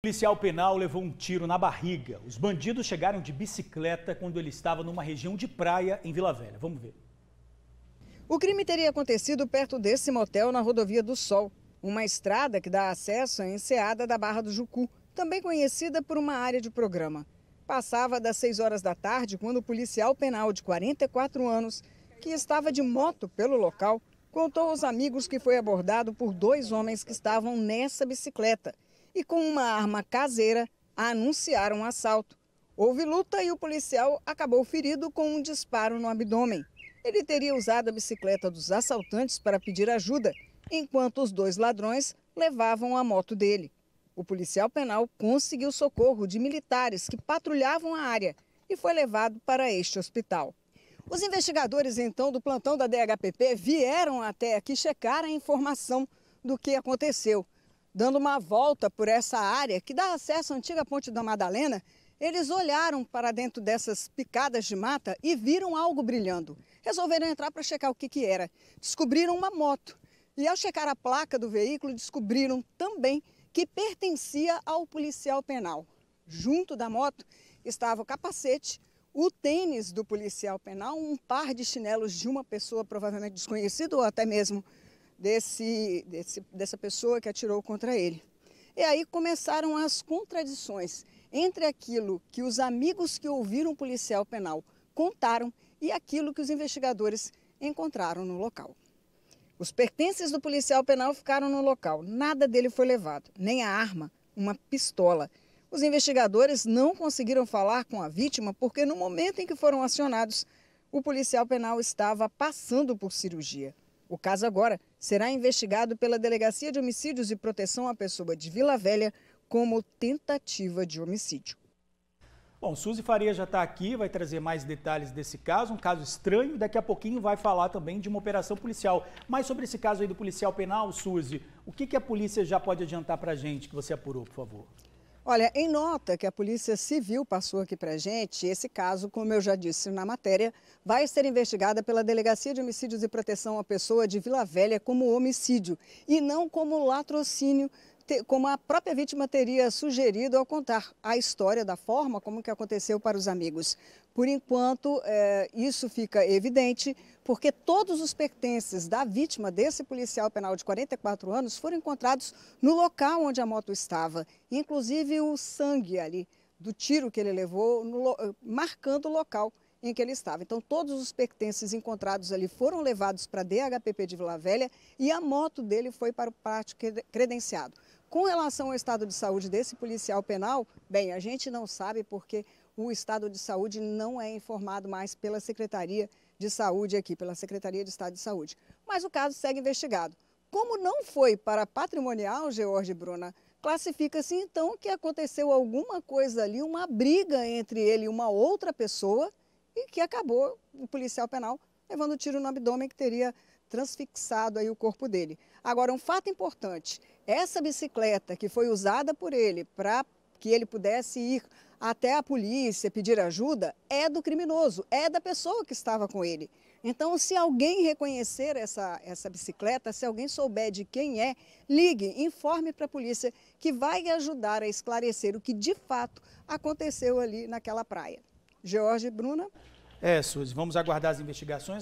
O policial penal levou um tiro na barriga. Os bandidos chegaram de bicicleta quando ele estava numa região de praia em Vila Velha. Vamos ver. O crime teria acontecido perto desse motel na Rodovia do Sol, uma estrada que dá acesso à enseada da Barra do Jucu, também conhecida por uma área de programa. Passava das 6 horas da tarde quando o policial penal de 44 anos, que estava de moto pelo local, contou aos amigos que foi abordado por dois homens que estavam nessa bicicleta e com uma arma caseira anunciaram o um assalto. Houve luta e o policial acabou ferido com um disparo no abdômen. Ele teria usado a bicicleta dos assaltantes para pedir ajuda, enquanto os dois ladrões levavam a moto dele. O policial penal conseguiu socorro de militares que patrulhavam a área e foi levado para este hospital. Os investigadores, então, do plantão da DHPP vieram até aqui checar a informação do que aconteceu. Dando uma volta por essa área que dá acesso à antiga Ponte da Madalena, eles olharam para dentro dessas picadas de mata e viram algo brilhando. Resolveram entrar para checar o que, que era. Descobriram uma moto. E ao checar a placa do veículo, descobriram também que pertencia ao policial penal. Junto da moto estava o capacete, o tênis do policial penal, um par de chinelos de uma pessoa provavelmente desconhecida ou até mesmo desse, desse, dessa pessoa que atirou contra ele. E aí começaram as contradições entre aquilo que os amigos que ouviram o policial penal contaram e aquilo que os investigadores encontraram no local. Os pertences do policial penal ficaram no local, nada dele foi levado, nem a arma, uma pistola. Os investigadores não conseguiram falar com a vítima porque, no momento em que foram acionados, o policial penal estava passando por cirurgia. O caso agora será investigado pela Delegacia de Homicídios e Proteção à Pessoa de Vila Velha como tentativa de homicídio. Bom, Suzy Faria já está aqui, vai trazer mais detalhes desse caso, um caso estranho. Daqui a pouquinho vai falar também de uma operação policial. Mas sobre esse caso aí do policial penal, Suzy, o que, que a polícia já pode adiantar para a gente que você apurou, por favor? Olha, em nota que a Polícia Civil passou aqui para gente, esse caso, como eu já disse na matéria, vai ser investigada pela Delegacia de Homicídios e Proteção à Pessoa de Vila Velha como homicídio e não como latrocínio, como a própria vítima teria sugerido ao contar a história da forma como que aconteceu para os amigos. Por enquanto, é, isso fica evidente, porque todos os pertences da vítima desse policial penal de 44 anos foram encontrados no local onde a moto estava, inclusive o sangue ali do tiro que ele levou, no, eh, marcando o local em que ele estava. Então, todos os pertences encontrados ali foram levados para a DHPP de Vila Velha e a moto dele foi para o pátio credenciado. Com relação ao estado de saúde desse policial penal, bem, a gente não sabe porque o estado de saúde não é informado mais pela Secretaria de Saúde aqui, pela Secretaria de Estado de Saúde. Mas o caso segue investigado. Como não foi para patrimonial, George Bruna, classifica-se então que aconteceu alguma coisa ali, uma briga entre ele e uma outra pessoa e que acabou o policial penal levando tiro no abdômen que teria transfixado aí o corpo dele. Agora, um fato importante essa bicicleta que foi usada por ele para que ele pudesse ir até a polícia pedir ajuda é do criminoso, é da pessoa que estava com ele. Então, se alguém reconhecer essa, essa bicicleta, se alguém souber de quem é, ligue, informe para a polícia que vai ajudar a esclarecer o que de fato aconteceu ali naquela praia. George e Bruna. É, Suzy, vamos aguardar as investigações.